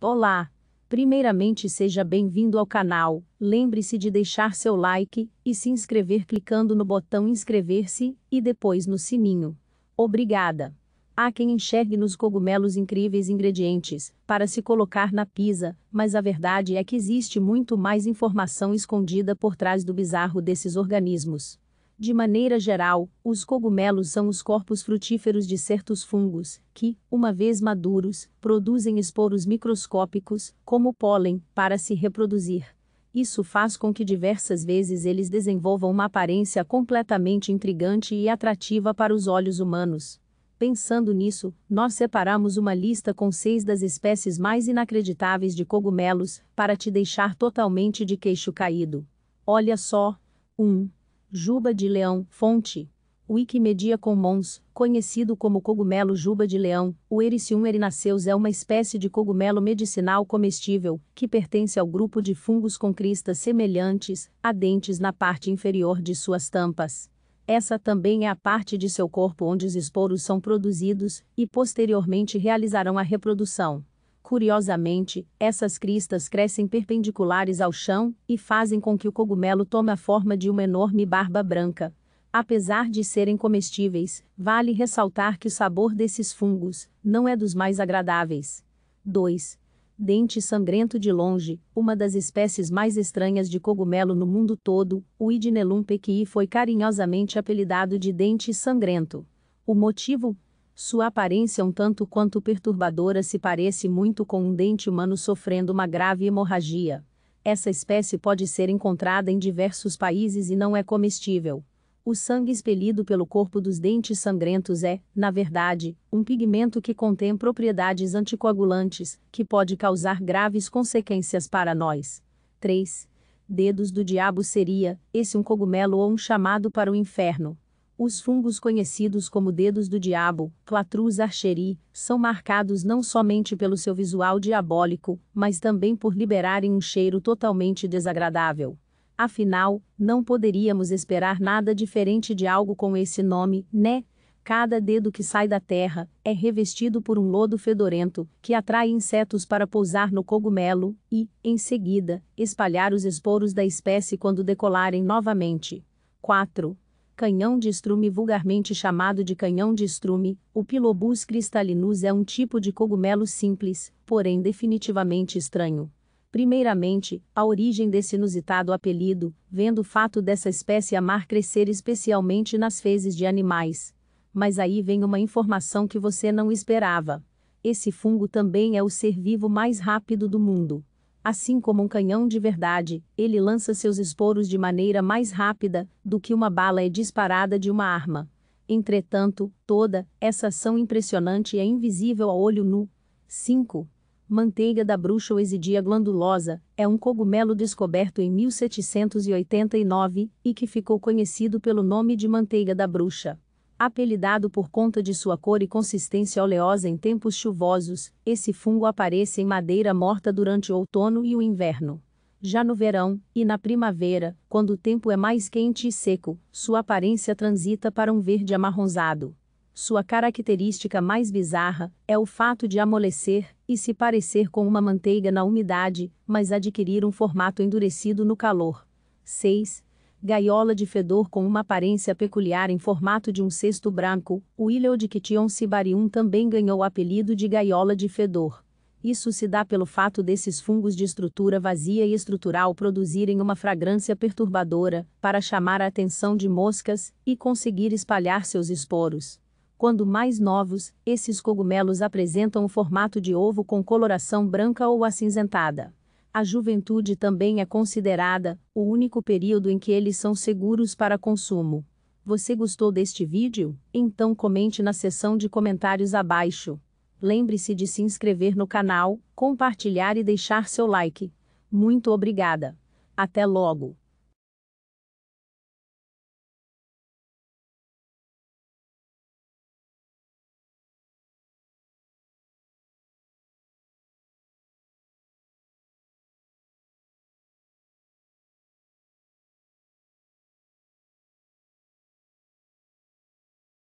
Olá! Primeiramente seja bem-vindo ao canal, lembre-se de deixar seu like e se inscrever clicando no botão inscrever-se e depois no sininho. Obrigada! Há quem enxergue nos cogumelos incríveis ingredientes para se colocar na pizza, mas a verdade é que existe muito mais informação escondida por trás do bizarro desses organismos. De maneira geral, os cogumelos são os corpos frutíferos de certos fungos, que, uma vez maduros, produzem esporos microscópicos, como pólen, para se reproduzir. Isso faz com que diversas vezes eles desenvolvam uma aparência completamente intrigante e atrativa para os olhos humanos. Pensando nisso, nós separamos uma lista com seis das espécies mais inacreditáveis de cogumelos, para te deixar totalmente de queixo caído. Olha só: 1. Um, Juba de leão, fonte. Wikimedia Commons, conhecido como cogumelo juba de leão, o Ericium erinaceus é uma espécie de cogumelo medicinal comestível, que pertence ao grupo de fungos com cristas semelhantes, a dentes na parte inferior de suas tampas. Essa também é a parte de seu corpo onde os esporos são produzidos, e posteriormente realizarão a reprodução. Curiosamente, essas cristas crescem perpendiculares ao chão e fazem com que o cogumelo tome a forma de uma enorme barba branca. Apesar de serem comestíveis, vale ressaltar que o sabor desses fungos não é dos mais agradáveis. 2. Dente sangrento de longe, uma das espécies mais estranhas de cogumelo no mundo todo, o Idinellum pequi foi carinhosamente apelidado de dente sangrento. O motivo sua aparência um tanto quanto perturbadora se parece muito com um dente humano sofrendo uma grave hemorragia. Essa espécie pode ser encontrada em diversos países e não é comestível. O sangue expelido pelo corpo dos dentes sangrentos é, na verdade, um pigmento que contém propriedades anticoagulantes, que pode causar graves consequências para nós. 3. Dedos do Diabo seria, esse um cogumelo ou um chamado para o inferno. Os fungos conhecidos como dedos do diabo, Clatrus archeri, são marcados não somente pelo seu visual diabólico, mas também por liberarem um cheiro totalmente desagradável. Afinal, não poderíamos esperar nada diferente de algo com esse nome, né? Cada dedo que sai da terra é revestido por um lodo fedorento, que atrai insetos para pousar no cogumelo e, em seguida, espalhar os esporos da espécie quando decolarem novamente. 4. Canhão de estrume vulgarmente chamado de canhão de estrume, o Pilobus cristalinus é um tipo de cogumelo simples, porém definitivamente estranho. Primeiramente, a origem desse inusitado apelido, vendo o fato dessa espécie amar crescer especialmente nas fezes de animais. Mas aí vem uma informação que você não esperava. Esse fungo também é o ser vivo mais rápido do mundo. Assim como um canhão de verdade, ele lança seus esporos de maneira mais rápida do que uma bala é disparada de uma arma. Entretanto, toda essa ação impressionante é invisível a olho nu. 5. Manteiga da bruxa ou exidia glandulosa é um cogumelo descoberto em 1789 e que ficou conhecido pelo nome de manteiga da bruxa. Apelidado por conta de sua cor e consistência oleosa em tempos chuvosos, esse fungo aparece em madeira morta durante o outono e o inverno. Já no verão, e na primavera, quando o tempo é mais quente e seco, sua aparência transita para um verde amarronzado. Sua característica mais bizarra é o fato de amolecer e se parecer com uma manteiga na umidade, mas adquirir um formato endurecido no calor. 6 gaiola de fedor com uma aparência peculiar em formato de um cesto branco, o Ilha de Sibarium também ganhou o apelido de gaiola de fedor. Isso se dá pelo fato desses fungos de estrutura vazia e estrutural produzirem uma fragrância perturbadora, para chamar a atenção de moscas e conseguir espalhar seus esporos. Quando mais novos, esses cogumelos apresentam o formato de ovo com coloração branca ou acinzentada a juventude também é considerada o único período em que eles são seguros para consumo. Você gostou deste vídeo? Então comente na seção de comentários abaixo. Lembre-se de se inscrever no canal, compartilhar e deixar seu like. Muito obrigada. Até logo!